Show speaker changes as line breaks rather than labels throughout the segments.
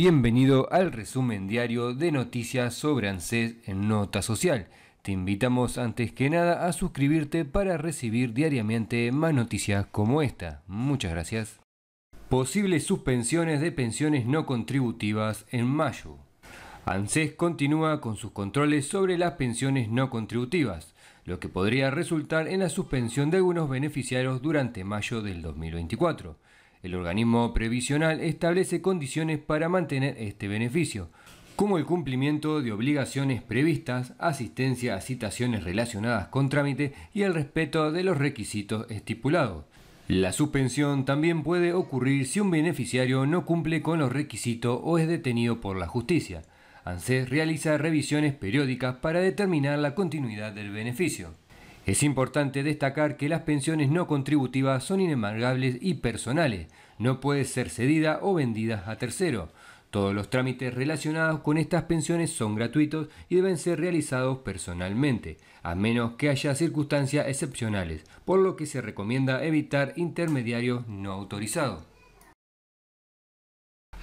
Bienvenido al resumen diario de noticias sobre ANSES en Nota Social. Te invitamos antes que nada a suscribirte para recibir diariamente más noticias como esta. Muchas gracias. Posibles suspensiones de pensiones no contributivas en mayo. ANSES continúa con sus controles sobre las pensiones no contributivas, lo que podría resultar en la suspensión de algunos beneficiarios durante mayo del 2024. El organismo previsional establece condiciones para mantener este beneficio, como el cumplimiento de obligaciones previstas, asistencia a citaciones relacionadas con trámite y el respeto de los requisitos estipulados. La suspensión también puede ocurrir si un beneficiario no cumple con los requisitos o es detenido por la justicia. ANSES realiza revisiones periódicas para determinar la continuidad del beneficio. Es importante destacar que las pensiones no contributivas son inembargables y personales, no puede ser cedida o vendida a tercero. Todos los trámites relacionados con estas pensiones son gratuitos y deben ser realizados personalmente, a menos que haya circunstancias excepcionales, por lo que se recomienda evitar intermediarios no autorizados.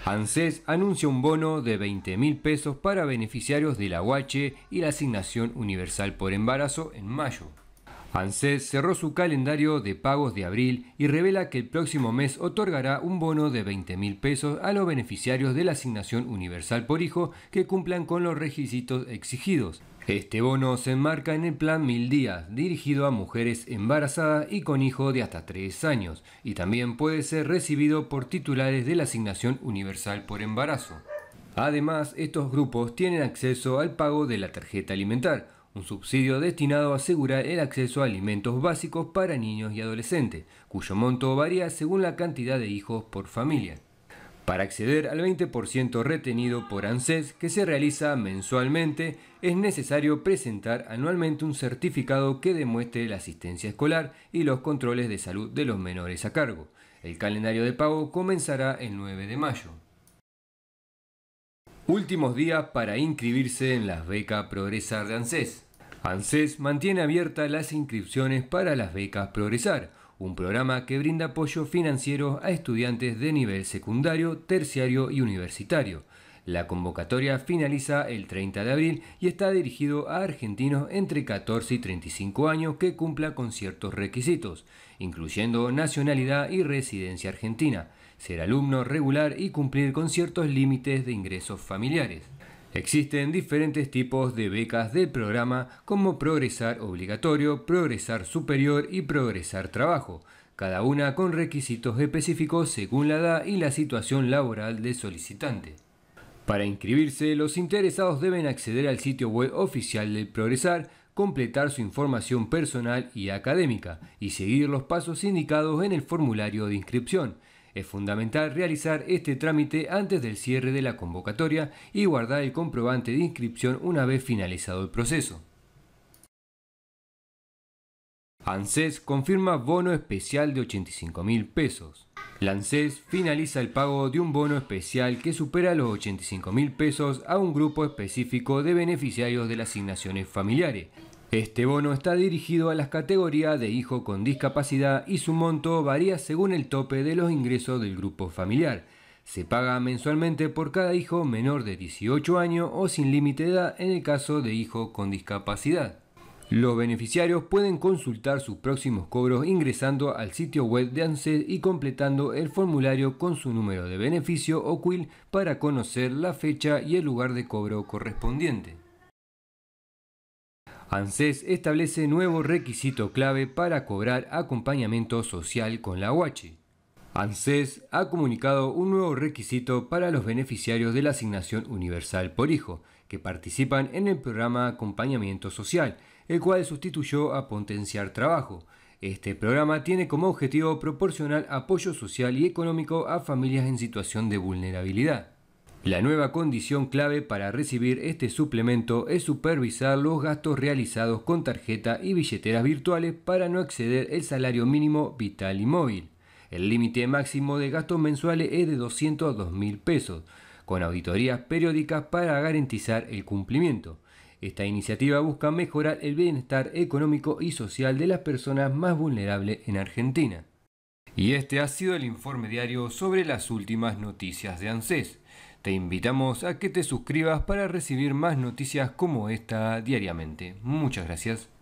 ANSES anuncia un bono de 20 mil pesos para beneficiarios de la UH y la Asignación Universal por Embarazo en mayo. ANSES cerró su calendario de pagos de abril y revela que el próximo mes otorgará un bono de 20 mil pesos a los beneficiarios de la asignación universal por hijo que cumplan con los requisitos exigidos. Este bono se enmarca en el Plan Mil Días, dirigido a mujeres embarazadas y con hijos de hasta 3 años, y también puede ser recibido por titulares de la asignación universal por embarazo. Además, estos grupos tienen acceso al pago de la tarjeta alimentar, un subsidio destinado a asegurar el acceso a alimentos básicos para niños y adolescentes, cuyo monto varía según la cantidad de hijos por familia. Para acceder al 20% retenido por ANSES, que se realiza mensualmente, es necesario presentar anualmente un certificado que demuestre la asistencia escolar y los controles de salud de los menores a cargo. El calendario de pago comenzará el 9 de mayo. Últimos días para inscribirse en las becas Progresar de ANSES. ANSES mantiene abiertas las inscripciones para las becas Progresar, un programa que brinda apoyo financiero a estudiantes de nivel secundario, terciario y universitario. La convocatoria finaliza el 30 de abril y está dirigido a argentinos entre 14 y 35 años que cumpla con ciertos requisitos, incluyendo nacionalidad y residencia argentina, ser alumno regular y cumplir con ciertos límites de ingresos familiares. Existen diferentes tipos de becas del programa como progresar obligatorio, progresar superior y progresar trabajo, cada una con requisitos específicos según la edad y la situación laboral del solicitante. Para inscribirse, los interesados deben acceder al sitio web oficial del Progresar, completar su información personal y académica y seguir los pasos indicados en el formulario de inscripción. Es fundamental realizar este trámite antes del cierre de la convocatoria y guardar el comprobante de inscripción una vez finalizado el proceso. ANSES confirma bono especial de 85 mil pesos. La ANSES finaliza el pago de un bono especial que supera los 85 mil pesos a un grupo específico de beneficiarios de las asignaciones familiares, este bono está dirigido a las categorías de hijo con discapacidad y su monto varía según el tope de los ingresos del grupo familiar. Se paga mensualmente por cada hijo menor de 18 años o sin límite de edad en el caso de hijo con discapacidad. Los beneficiarios pueden consultar sus próximos cobros ingresando al sitio web de ANSES y completando el formulario con su número de beneficio o quill para conocer la fecha y el lugar de cobro correspondiente. ANSES establece nuevo requisito clave para cobrar acompañamiento social con la UACHI. ANSES ha comunicado un nuevo requisito para los beneficiarios de la asignación universal por hijo, que participan en el programa Acompañamiento Social, el cual sustituyó a Potenciar Trabajo. Este programa tiene como objetivo proporcionar apoyo social y económico a familias en situación de vulnerabilidad. La nueva condición clave para recibir este suplemento es supervisar los gastos realizados con tarjeta y billeteras virtuales para no exceder el salario mínimo vital y móvil. El límite máximo de gastos mensuales es de a mil pesos, con auditorías periódicas para garantizar el cumplimiento. Esta iniciativa busca mejorar el bienestar económico y social de las personas más vulnerables en Argentina. Y este ha sido el informe diario sobre las últimas noticias de ANSES. Te invitamos a que te suscribas para recibir más noticias como esta diariamente. Muchas gracias.